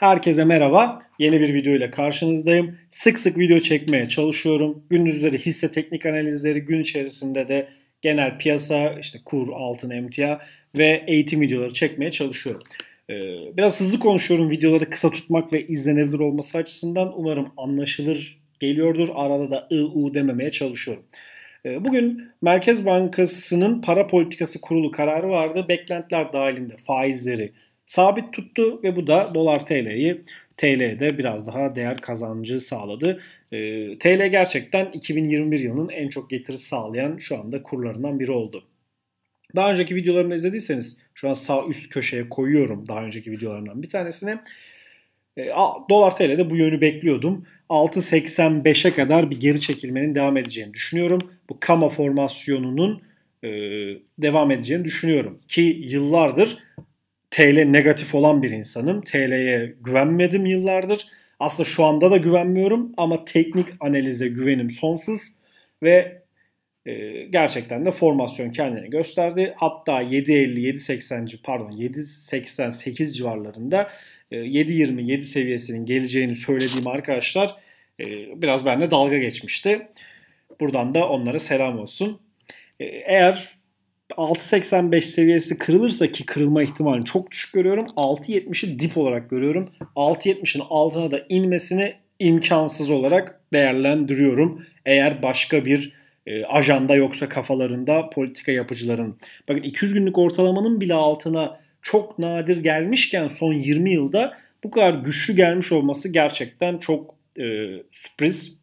Herkese merhaba. Yeni bir video ile karşınızdayım. Sık sık video çekmeye çalışıyorum. Gündüzleri hisse teknik analizleri, gün içerisinde de genel piyasa, işte kur, altın, emtia ve eğitim videoları çekmeye çalışıyorum. Ee, biraz hızlı konuşuyorum videoları kısa tutmak ve izlenebilir olması açısından. Umarım anlaşılır geliyordur. Arada da ı, u dememeye çalışıyorum. Ee, bugün Merkez Bankası'nın para politikası kurulu kararı vardı. Beklentiler dahilinde faizleri, sabit tuttu ve bu da dolar TL'yi TL'de biraz daha değer kazancı sağladı. E, ee, TL gerçekten 2021 yılının en çok getirisi sağlayan şu anda kurlarından biri oldu. Daha önceki videolarımı izlediyseniz şu an sağ üst köşeye koyuyorum daha önceki videolarından bir tanesini. E, dolar TL'de bu yönü bekliyordum. 6.85'e kadar bir geri çekilmenin devam edeceğini düşünüyorum. Bu kama formasyonunun e, devam edeceğini düşünüyorum. Ki yıllardır TL negatif olan bir insanım. TL'ye güvenmedim yıllardır. Aslında şu anda da güvenmiyorum ama teknik analize güvenim sonsuz ve e, gerçekten de formasyon kendini gösterdi. Hatta 7.50-7.80 pardon 7.88 civarlarında e, 7.20-7 seviyesinin geleceğini söylediğim arkadaşlar e, biraz benimle dalga geçmişti. Buradan da onlara selam olsun. E, eğer 6.85 seviyesi kırılırsa ki kırılma ihtimalini çok düşük görüyorum. 6.70'i dip olarak görüyorum. 6.70'in altına da inmesini imkansız olarak değerlendiriyorum. Eğer başka bir e, ajanda yoksa kafalarında politika yapıcıların. Bakın 200 günlük ortalamanın bile altına çok nadir gelmişken son 20 yılda bu kadar güçlü gelmiş olması gerçekten çok e, sürpriz,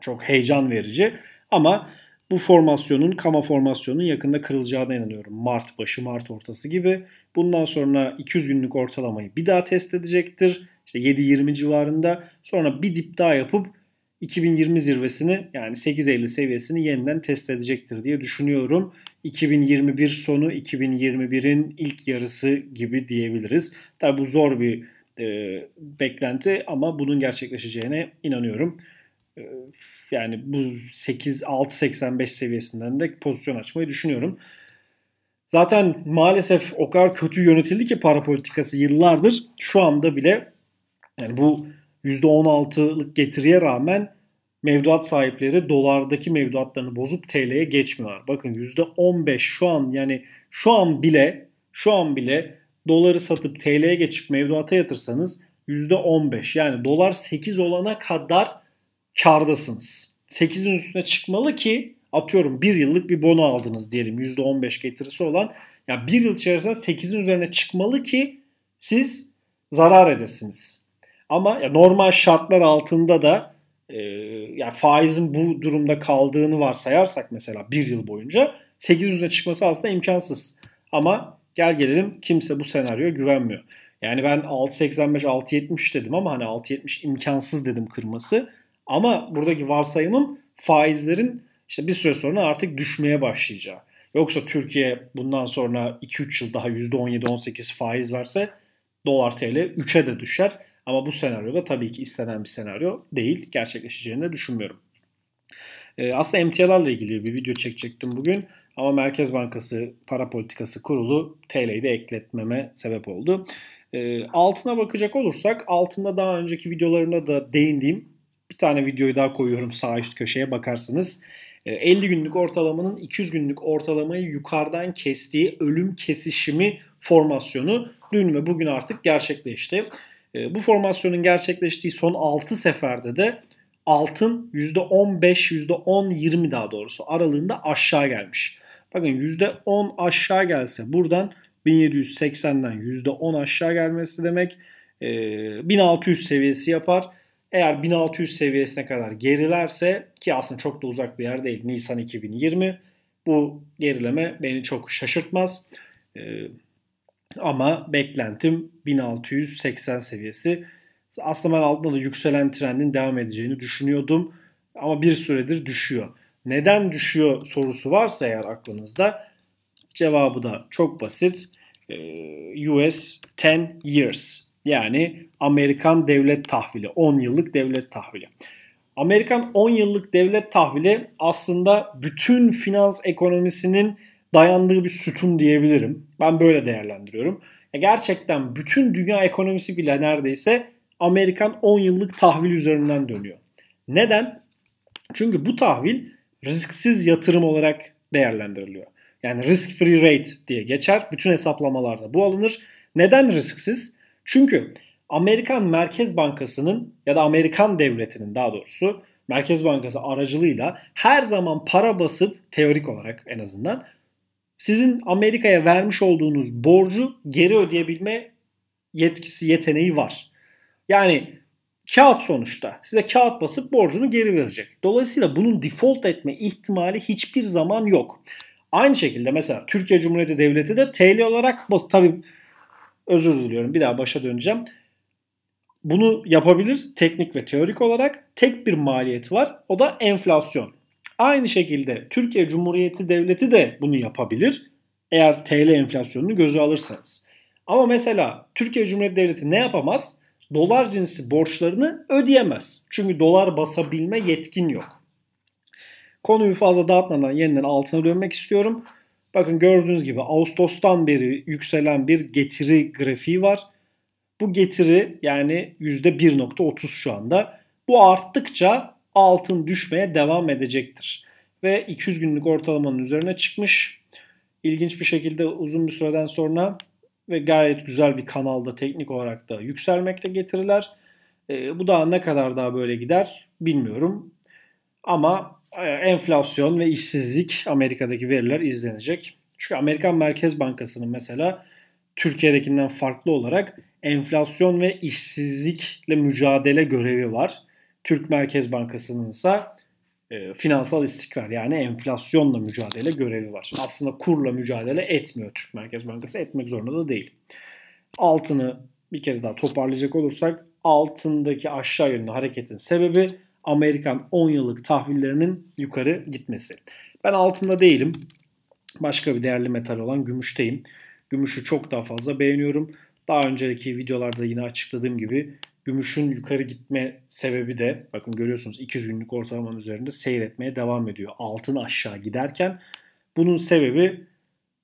çok heyecan verici. Ama bu formasyonun, kama formasyonunun yakında kırılacağına inanıyorum. Mart başı, Mart ortası gibi. Bundan sonra 200 günlük ortalamayı bir daha test edecektir. İşte 7-20 civarında. Sonra bir dip daha yapıp 2020 zirvesini yani 8.50 seviyesini yeniden test edecektir diye düşünüyorum. 2021 sonu 2021'in ilk yarısı gibi diyebiliriz. Tabi bu zor bir e, beklenti ama bunun gerçekleşeceğine inanıyorum. Ee, yani bu 8 6.85 seviyesinden de pozisyon açmayı düşünüyorum. Zaten maalesef o kadar kötü yönetildi ki para politikası yıllardır şu anda bile yani bu %16'lık getiriye rağmen mevduat sahipleri dolardaki mevduatlarını bozup TL'ye geçmiyorlar. Bakın %15 şu an yani şu an bile şu an bile doları satıp TL'ye geçip mevduata yatırsanız %15 yani dolar 8 olana kadar kardasınız. 8'in üstüne çıkmalı ki atıyorum 1 yıllık bir bono aldınız diyelim %15 getirisi olan. Ya yani 1 yıl içerisinde 8'in üzerine çıkmalı ki siz zarar edesiniz. Ama ya normal şartlar altında da e, yani faizin bu durumda kaldığını varsayarsak mesela 1 yıl boyunca 8 üzerine çıkması aslında imkansız. Ama gel gelelim kimse bu senaryoya güvenmiyor. Yani ben 6.85 6.70 dedim ama hani 6.70 imkansız dedim kırması. Ama buradaki varsayımım faizlerin işte bir süre sonra artık düşmeye başlayacağı. Yoksa Türkiye bundan sonra 2-3 yıl daha %17-18 faiz verse dolar TL 3'e de düşer. Ama bu senaryoda tabii ki istenen bir senaryo değil. Gerçekleşeceğini de düşünmüyorum. Ee, aslında emtialarla ilgili bir video çekecektim bugün. Ama Merkez Bankası Para Politikası Kurulu TL'yi de ekletmeme sebep oldu. Ee, altına bakacak olursak altında daha önceki videolarımda da değindiğim bir tane videoyu daha koyuyorum sağ üst köşeye bakarsınız. 50 ee, günlük ortalamanın 200 günlük ortalamayı yukarıdan kestiği ölüm kesişimi formasyonu dün ve bugün artık gerçekleşti. Ee, bu formasyonun gerçekleştiği son 6 seferde de altın %15, %10-20 daha doğrusu aralığında aşağı gelmiş. Bakın %10 aşağı gelse buradan 1780'den %10 aşağı gelmesi demek 1600 ee, seviyesi yapar. Eğer 1600 seviyesine kadar gerilerse ki aslında çok da uzak bir yer değil Nisan 2020 bu gerileme beni çok şaşırtmaz. Ee, ama beklentim 1680 seviyesi. Aslında ben altında da yükselen trendin devam edeceğini düşünüyordum. Ama bir süredir düşüyor. Neden düşüyor sorusu varsa eğer aklınızda cevabı da çok basit. Ee, US 10 years yani Amerikan devlet tahvili. 10 yıllık devlet tahvili. Amerikan 10 yıllık devlet tahvili aslında bütün finans ekonomisinin dayandığı bir sütun diyebilirim. Ben böyle değerlendiriyorum. gerçekten bütün dünya ekonomisi bile neredeyse Amerikan 10 yıllık tahvil üzerinden dönüyor. Neden? Çünkü bu tahvil risksiz yatırım olarak değerlendiriliyor. Yani risk free rate diye geçer. Bütün hesaplamalarda bu alınır. Neden risksiz? Çünkü Amerikan Merkez Bankası'nın ya da Amerikan devletinin daha doğrusu Merkez Bankası aracılığıyla her zaman para basıp teorik olarak en azından sizin Amerika'ya vermiş olduğunuz borcu geri ödeyebilme yetkisi, yeteneği var. Yani kağıt sonuçta size kağıt basıp borcunu geri verecek. Dolayısıyla bunun default etme ihtimali hiçbir zaman yok. Aynı şekilde mesela Türkiye Cumhuriyeti Devleti de TL olarak bas tabii özür diliyorum bir daha başa döneceğim. Bunu yapabilir teknik ve teorik olarak. Tek bir maliyet var. O da enflasyon. Aynı şekilde Türkiye Cumhuriyeti Devleti de bunu yapabilir. Eğer TL enflasyonunu göze alırsanız. Ama mesela Türkiye Cumhuriyeti Devleti ne yapamaz? Dolar cinsi borçlarını ödeyemez. Çünkü dolar basabilme yetkin yok. Konuyu fazla dağıtmadan yeniden altına dönmek istiyorum. Bakın gördüğünüz gibi Ağustos'tan beri yükselen bir getiri grafiği var. Bu getiri yani %1.30 şu anda. Bu arttıkça altın düşmeye devam edecektir. Ve 200 günlük ortalamanın üzerine çıkmış. İlginç bir şekilde uzun bir süreden sonra ve gayet güzel bir kanalda teknik olarak da yükselmekte getiriler. E, bu daha ne kadar daha böyle gider bilmiyorum. Ama e, enflasyon ve işsizlik Amerika'daki veriler izlenecek. Çünkü Amerikan Merkez Bankası'nın mesela Türkiye'dekinden farklı olarak enflasyon ve işsizlikle mücadele görevi var. Türk Merkez Bankası'nın ise e, finansal istikrar yani enflasyonla mücadele görevi var. Aslında kurla mücadele etmiyor Türk Merkez Bankası etmek zorunda da değil. Altını bir kere daha toparlayacak olursak altındaki aşağı yönlü hareketin sebebi Amerikan 10 yıllık tahvillerinin yukarı gitmesi. Ben altında değilim. Başka bir değerli metal olan gümüşteyim. Gümüşü çok daha fazla beğeniyorum. Daha önceki videolarda yine açıkladığım gibi gümüşün yukarı gitme sebebi de bakın görüyorsunuz 200 günlük ortalamanın üzerinde seyretmeye devam ediyor. Altın aşağı giderken bunun sebebi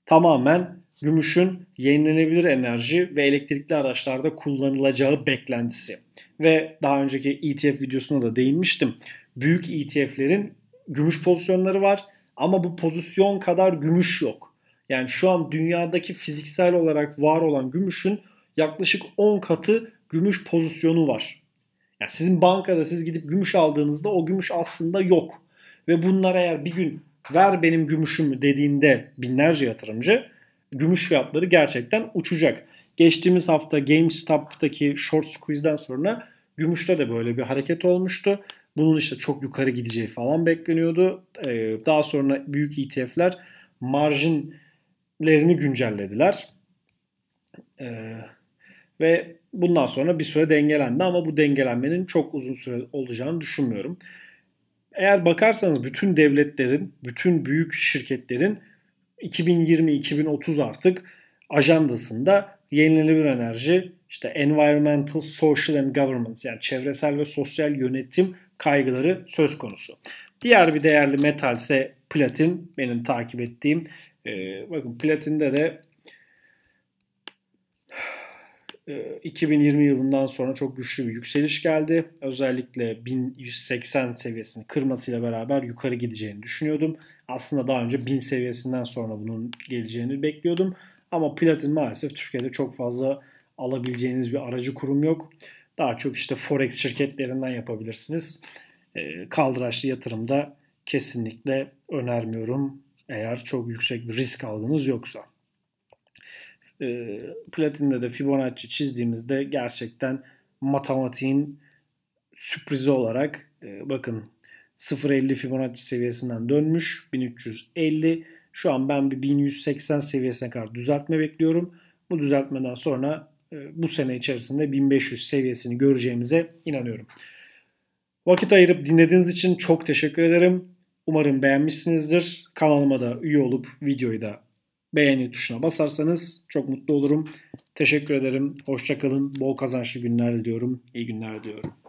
tamamen gümüşün yenilenebilir enerji ve elektrikli araçlarda kullanılacağı beklentisi. Ve daha önceki ETF videosuna da değinmiştim. Büyük ETF'lerin gümüş pozisyonları var ama bu pozisyon kadar gümüş yok. Yani şu an dünyadaki fiziksel olarak var olan gümüşün yaklaşık 10 katı gümüş pozisyonu var. Yani sizin bankada siz gidip gümüş aldığınızda o gümüş aslında yok. Ve bunlar eğer bir gün ver benim gümüşümü dediğinde binlerce yatırımcı gümüş fiyatları gerçekten uçacak. Geçtiğimiz hafta GameStop'taki short squeeze'den sonra gümüşte de böyle bir hareket olmuştu. Bunun işte çok yukarı gideceği falan bekleniyordu. Ee, daha sonra büyük ETF'ler marjinlerini güncellediler. Ee, ve bundan sonra bir süre dengelendi ama bu dengelenmenin çok uzun süre olacağını düşünmüyorum. Eğer bakarsanız bütün devletlerin, bütün büyük şirketlerin 2020-2030 artık ajandasında yenilenebilir enerji, işte environmental, social and governance yani çevresel ve sosyal yönetim kaygıları söz konusu. Diğer bir değerli metal ise platin benim takip ettiğim. Ee, bakın platinde de 2020 ee, yılından sonra çok güçlü bir yükseliş geldi. Özellikle 1180 seviyesini kırmasıyla beraber yukarı gideceğini düşünüyordum. Aslında daha önce 1000 seviyesinden sonra bunun geleceğini bekliyordum. Ama platin maalesef Türkiye'de çok fazla alabileceğiniz bir aracı kurum yok. Daha çok işte forex şirketlerinden yapabilirsiniz. Ee, kaldıraçlı yatırımda kesinlikle önermiyorum eğer çok yüksek bir risk aldığınız yoksa e, platinde de Fibonacci çizdiğimizde gerçekten matematiğin sürprizi olarak e, bakın 0.50 Fibonacci seviyesinden dönmüş 1350 şu an ben bir 1180 seviyesine kadar düzeltme bekliyorum. Bu düzeltmeden sonra e, bu sene içerisinde 1500 seviyesini göreceğimize inanıyorum. Vakit ayırıp dinlediğiniz için çok teşekkür ederim. Umarım beğenmişsinizdir. Kanalıma da üye olup videoyu da beğeni tuşuna basarsanız çok mutlu olurum. Teşekkür ederim. Hoşçakalın. Bol kazançlı günler diliyorum. İyi günler diliyorum.